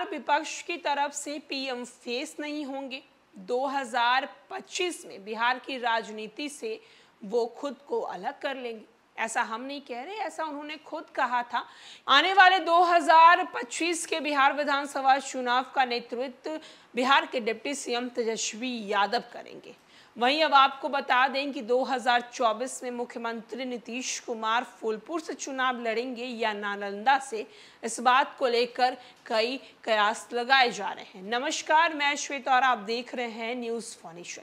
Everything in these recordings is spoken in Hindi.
सरकार विपक्ष की तरफ से पीएम फेस नहीं होंगे 2025 में बिहार की राजनीति से वो खुद को अलग कर लेंगे ऐसा हम नहीं कह रहे ऐसा उन्होंने खुद कहा था आने वाले 2025 के बिहार विधानसभा चुनाव का नेतृत्व बिहार के डिप्टी सीएम तेजस्वी यादव करेंगे वहीं अब आपको बता दें कि 2024 में मुख्यमंत्री नीतीश कुमार फूलपुर से चुनाव लड़ेंगे या नालंदा से इस बात को लेकर कई कयास लगाए जा रहे हैं नमस्कार मैं श्वेता और आप देख रहे हैं न्यूज़ फाउंडेशन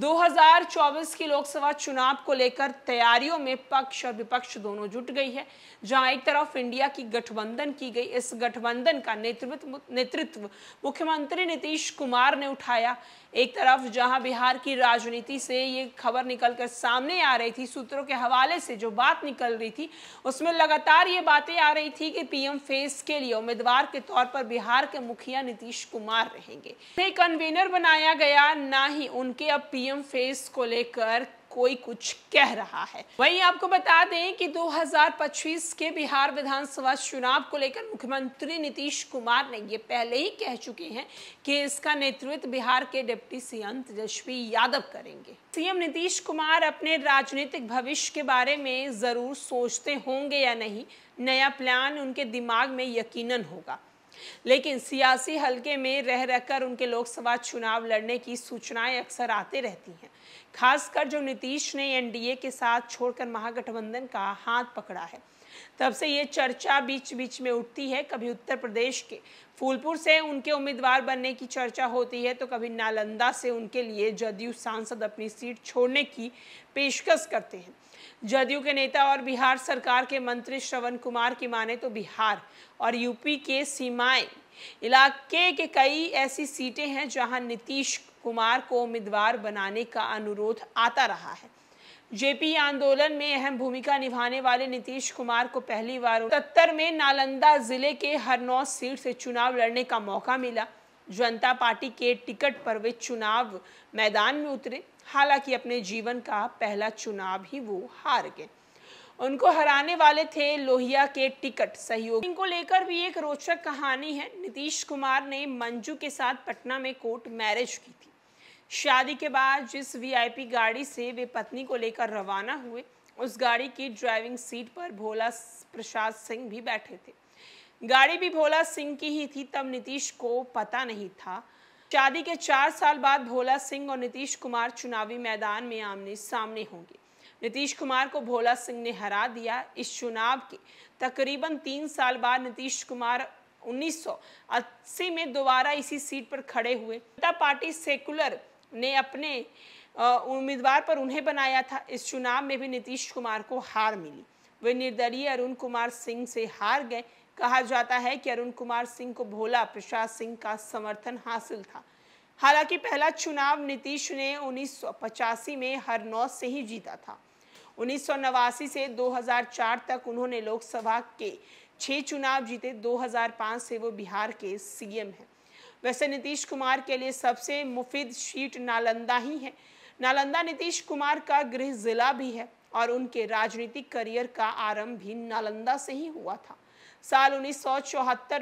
2024 की लोकसभा चुनाव को लेकर तैयारियों में पक्ष और विपक्ष दोनों जुट गई है जहां एक तरफ इंडिया की गठबंधन की गई इस गठबंधन का नेतृत्व नेतृत्व मुख्यमंत्री नीतीश कुमार ने उठाया एक तरफ जहां बिहार की राजनीति से ये खबर निकलकर सामने आ रही थी सूत्रों के हवाले से जो बात निकल रही थी उसमें लगातार ये बातें आ रही थी कि पीएम फेस के लिए उम्मीदवार के तौर पर बिहार के मुखिया नीतीश कुमार रहेंगे कन्वीनर बनाया गया ना ही उनके अब पीएम मीडियम फेस को लेकर कोई कुछ कह रहा है वहीं आपको बता दें कि 2025 के बिहार विधानसभा चुनाव को लेकर मुख्यमंत्री नीतीश कुमार ने ये पहले ही कह चुके हैं कि इसका नेतृत्व बिहार के डिप्टी सीएम तेजस्वी यादव करेंगे सीएम नीतीश कुमार अपने राजनीतिक भविष्य के बारे में जरूर सोचते होंगे या नहीं नया प्लान उनके दिमाग में यकीन होगा लेकिन सियासी हलके में रह रहकर उनके लोकसभा चुनाव लड़ने की सूचनाएं अक्सर आते रहती हैं खासकर जो नीतीश ने एनडीए के साथ छोड़कर महागठबंधन का हाथ पकड़ा है तब से ये चर्चा बीच बीच में उठती है कभी उत्तर प्रदेश के फूलपुर से उनके उम्मीदवार बनने की चर्चा होती है तो कभी नालंदा से उनके लिए जदयू सांसद अपनी सीट छोड़ने की पेशकश करते हैं जदयू के नेता और बिहार सरकार के मंत्री श्रवण कुमार की माने तो बिहार और यूपी के सीमाएं इलाके के कई ऐसी सीटें हैं जहां नीतीश कुमार को उम्मीदवार बनाने का अनुरोध आता रहा है जेपी आंदोलन में अहम भूमिका निभाने वाले नीतीश कुमार को पहली बार सत्तर में नालंदा जिले के हरनौ सीट से चुनाव लड़ने का मौका मिला जनता पार्टी के टिकट पर वे चुनाव मैदान में उतरे हालांकि अपने जीवन का पहला चुनाव ही वो हार गए उनको हराने वाले थे लोहिया के टिकट सहयोग इनको लेकर भी एक रोचक कहानी है नीतीश कुमार ने मंजू के साथ पटना में कोर्ट मैरिज की थी शादी के बाद जिस वीआईपी गाड़ी से वे पत्नी को लेकर रवाना हुए उस गाड़ी की ड्राइविंग सीट पर भोला प्रसाद सिंह भी बैठे थे गाड़ी भी भोला सिंह की ही थी तब नीतीश को पता नहीं था शादी के चार साल बाद भोला सिंह और नीतीश कुमार चुनावी मैदान में आमने सामने होंगे नीतीश कुमार को भोला सिंह ने हरा दिया इस चुनाव के तकरीबन तीन साल बाद नीतीश कुमार 1980 में दोबारा इसी सीट पर खड़े हुए जनता पार्टी सेकुलर ने अपने उम्मीदवार पर उन्हें बनाया था इस चुनाव में भी नीतीश कुमार को हार मिली वे निर्दलीय अरुण कुमार सिंह से हार गए कहा जाता है कि अरुण कुमार सिंह को भोला प्रसाद सिंह का समर्थन हासिल था हालांकि पहला चुनाव नीतीश ने उन्नीस में हरनौत से ही जीता था उन्नीस से 2004 तक उन्होंने लोकसभा के छह चुनाव जीते 2005 से वो बिहार के सीएम हैं वैसे नीतीश कुमार के लिए सबसे मुफीद सीट नालंदा ही है नालंदा नीतीश कुमार का गृह जिला भी है और उनके राजनीतिक करियर का आरंभ भी नालंदा से ही हुआ था साल उन्नीस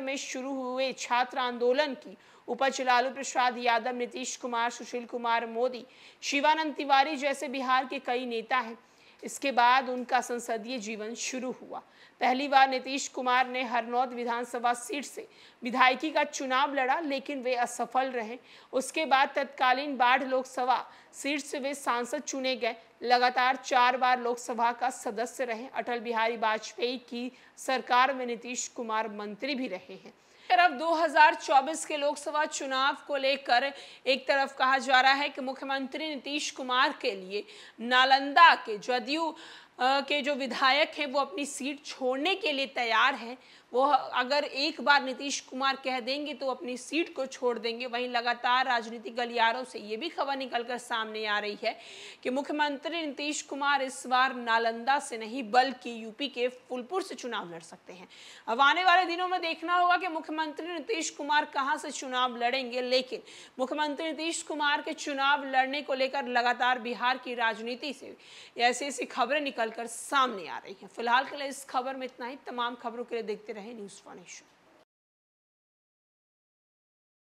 में शुरू हुए छात्र आंदोलन की उपज लालू प्रसाद यादव नीतीश कुमार सुशील कुमार मोदी शिवानंद तिवारी जैसे बिहार के कई नेता हैं इसके बाद उनका संसदीय जीवन शुरू हुआ पहली बार नीतीश कुमार ने हरनौद विधानसभा सीट से विधायकी का चुनाव लड़ा लेकिन वे असफल रहे उसके बाद तत्कालीन बाढ़ लोकसभा सीट से वे सांसद चुने गए लगातार चार बार लोकसभा का सदस्य रहे अटल बिहारी वाजपेयी की सरकार में नीतीश कुमार मंत्री भी रहे हैं फिर अब 2024 के लोकसभा चुनाव को लेकर एक तरफ कहा जा रहा है कि मुख्यमंत्री नीतीश कुमार के लिए नालंदा के जदयू के जो विधायक हैं वो अपनी सीट छोड़ने के लिए तैयार हैं वो अगर एक बार नीतीश कुमार कह देंगे तो अपनी सीट को छोड़ देंगे वहीं लगातार राजनीतिक गलियारों से ये भी खबर निकलकर सामने आ रही है कि मुख्यमंत्री नीतीश कुमार इस बार नालंदा से नहीं बल्कि यूपी के फुलपुर से चुनाव लड़ सकते हैं अब आने वाले दिनों में देखना होगा कि मुख्यमंत्री नीतीश कुमार कहाँ से चुनाव लड़ेंगे लेकिन मुख्यमंत्री नीतीश कुमार के चुनाव लड़ने को लेकर लगातार बिहार की राजनीति से ऐसी ऐसी खबरें निकल निकल कर सामने आ रही है फिलहाल के लिए इस खबर में इतना ही तमाम खबरों के लिए देखते रहे न्यूज़ फॉर